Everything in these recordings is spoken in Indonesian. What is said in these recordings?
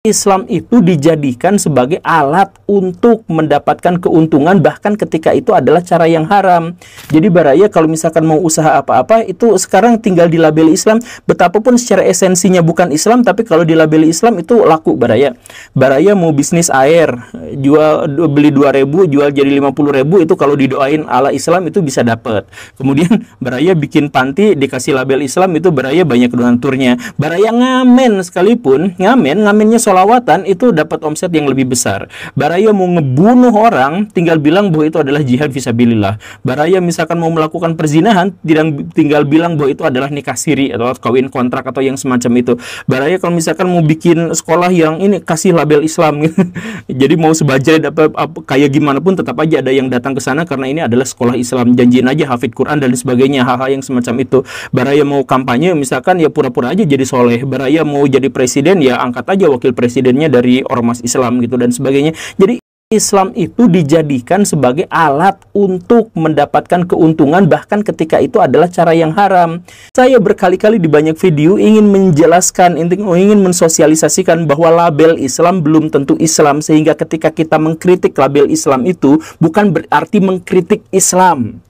Islam itu dijadikan sebagai alat untuk mendapatkan keuntungan bahkan ketika itu adalah cara yang haram. Jadi baraya kalau misalkan mau usaha apa-apa itu sekarang tinggal dilabeli Islam betapapun secara esensinya bukan Islam tapi kalau dilabeli Islam itu laku baraya. Baraya mau bisnis air, jual beli 2000 jual jadi 50.000 itu kalau didoain ala Islam itu bisa dapat. Kemudian baraya bikin panti dikasih label Islam itu baraya banyak donaturnya. Baraya ngamen sekalipun, ngamen ngamennya solawatan itu dapat omset yang lebih besar. Baraya mau ngebunuh orang, tinggal bilang bahwa itu adalah jihad visabilillah. Baraya misalkan mau melakukan perzinahan, tidak tinggal bilang bahwa itu adalah nikah siri atau kawin kontrak atau yang semacam itu. Baraya kalau misalkan mau bikin sekolah yang ini kasih label Islam Jadi mau sebajar dapat kayak gimana pun tetap aja ada yang datang ke sana karena ini adalah sekolah Islam. Janjiin aja hafid Quran dan sebagainya hal-hal yang semacam itu. Baraya mau kampanye misalkan ya pura-pura aja jadi soleh. Baraya mau jadi presiden ya angkat aja wakil presidennya dari ormas Islam gitu dan sebagainya. Jadi Islam itu dijadikan sebagai alat untuk mendapatkan keuntungan bahkan ketika itu adalah cara yang haram. Saya berkali-kali di banyak video ingin menjelaskan, ingin mensosialisasikan bahwa label Islam belum tentu Islam sehingga ketika kita mengkritik label Islam itu bukan berarti mengkritik Islam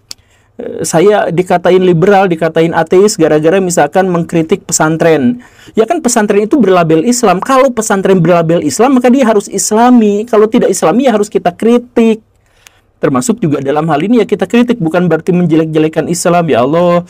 saya dikatain liberal, dikatain ateis gara-gara misalkan mengkritik pesantren. Ya kan pesantren itu berlabel Islam. Kalau pesantren berlabel Islam, maka dia harus islami. Kalau tidak islami ya harus kita kritik. Termasuk juga dalam hal ini ya kita kritik bukan berarti menjelek-jelekan Islam ya Allah.